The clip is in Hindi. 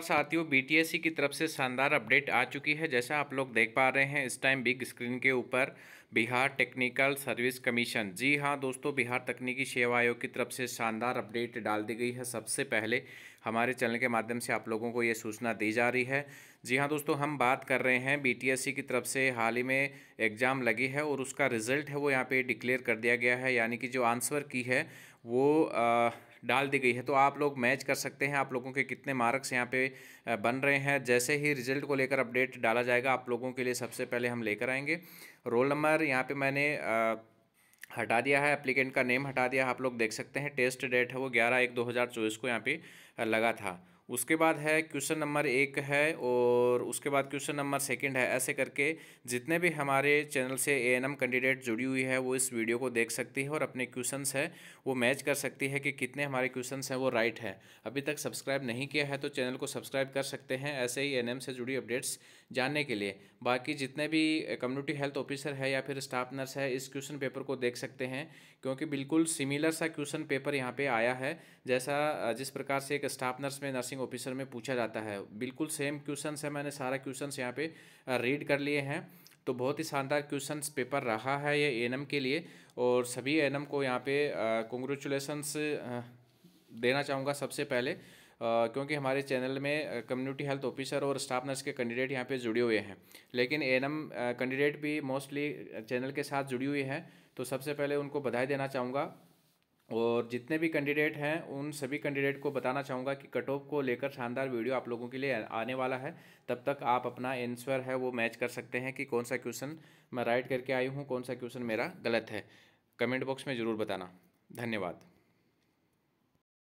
साथियों बीटीएससी की तरफ से शानदार अपडेट आ चुकी है जैसा आप लोग देख पा रहे हैं इस टाइम बिग स्क्रीन के ऊपर बिहार टेक्निकल सर्विस कमीशन जी हाँ दोस्तों बिहार तकनीकी सेवा आयोग की तरफ से शानदार अपडेट डाल दी गई है सबसे पहले हमारे चैनल के माध्यम से आप लोगों को ये सूचना दी जा रही है जी हाँ दोस्तों हम बात कर रहे हैं बी की तरफ से हाल ही में एग्ज़ाम लगी है और उसका रिजल्ट है वो यहाँ पर डिक्लेयर कर दिया गया है यानी कि जो आंसर की है वो डाल दी गई है तो आप लोग मैच कर सकते हैं आप लोगों के कितने मार्क्स यहाँ पे बन रहे हैं जैसे ही रिजल्ट को लेकर अपडेट डाला जाएगा आप लोगों के लिए सबसे पहले हम लेकर आएंगे रोल नंबर यहाँ पे मैंने आ, हटा दिया है एप्लीकेंट का नेम हटा दिया आप लोग देख सकते हैं टेस्ट डेट है वो ग्यारह एक दो हज़ार चौबीस को यहाँ पे लगा था उसके बाद है क्वेश्चन नंबर एक है और उसके बाद क्वेश्चन नंबर सेकंड है ऐसे करके जितने भी हमारे चैनल से एएनएम कैंडिडेट जुड़ी हुई है वो इस वीडियो को देख सकती है और अपने क्वेश्चंस है वो मैच कर सकती है कि कितने हमारे क्वेश्चंस हैं वो राइट है अभी तक सब्सक्राइब नहीं किया है तो चैनल को सब्सक्राइब कर सकते हैं ऐसे ही एन से जुड़ी अपडेट्स जानने के लिए बाकी जितने भी कम्युनिटी हेल्थ ऑफिसर है या फिर स्टाफ नर्स है इस क्वेश्चन पेपर को देख सकते हैं क्योंकि बिल्कुल सिमिलर सा क्वेश्चन पेपर यहाँ पर आया है जैसा जिस प्रकार से एक स्टाफ नर्स में नर्सिंग ऑफिसर में पूछा जाता है बिल्कुल सेम क्वेश्चन है मैंने सारा क्वेश्चन यहाँ पे रीड कर लिए हैं तो बहुत ही शानदार क्वेश्चन पेपर रहा है ये ए के लिए और सभी ए को यहाँ पे कॉन्ग्रेचुलेसन्स देना चाहूँगा सबसे पहले Uh, क्योंकि हमारे चैनल में कम्युनिटी हेल्थ ऑफिसर और स्टाफ नर्स के कैंडिडेट यहाँ पे जुड़े हुए हैं लेकिन ए कैंडिडेट भी मोस्टली चैनल के साथ जुड़ी हुई हैं तो सबसे पहले उनको बधाई देना चाहूँगा और जितने भी कैंडिडेट हैं उन सभी कैंडिडेट को बताना चाहूँगा कि कट ऑफ को लेकर शानदार वीडियो आप लोगों के लिए आने वाला है तब तक आप अपना एंसर है वो मैच कर सकते हैं कि कौन सा क्वेश्चन मैं राइट करके आई हूँ कौन सा क्वेश्चन मेरा गलत है कमेंट बॉक्स में ज़रूर बताना धन्यवाद